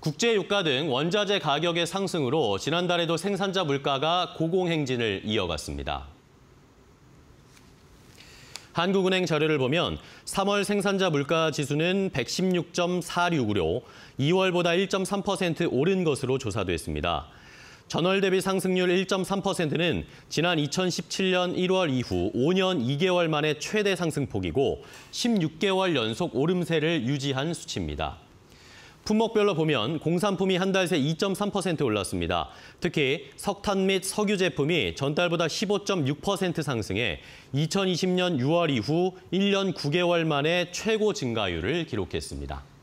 국제유가 등 원자재 가격의 상승으로 지난달에도 생산자 물가가 고공행진을 이어갔습니다. 한국은행 자료를 보면 3월 생산자 물가 지수는 116.46으로 2월보다 1.3% 오른 것으로 조사됐습니다. 전월 대비 상승률 1.3%는 지난 2017년 1월 이후 5년 2개월 만에 최대 상승폭이고 16개월 연속 오름세를 유지한 수치입니다. 품목별로 보면 공산품이 한 달 새 2.3% 올랐습니다. 특히 석탄 및 석유 제품이 전달보다 15.6% 상승해 2020년 6월 이후 1년 9개월 만에 최고 증가율을 기록했습니다.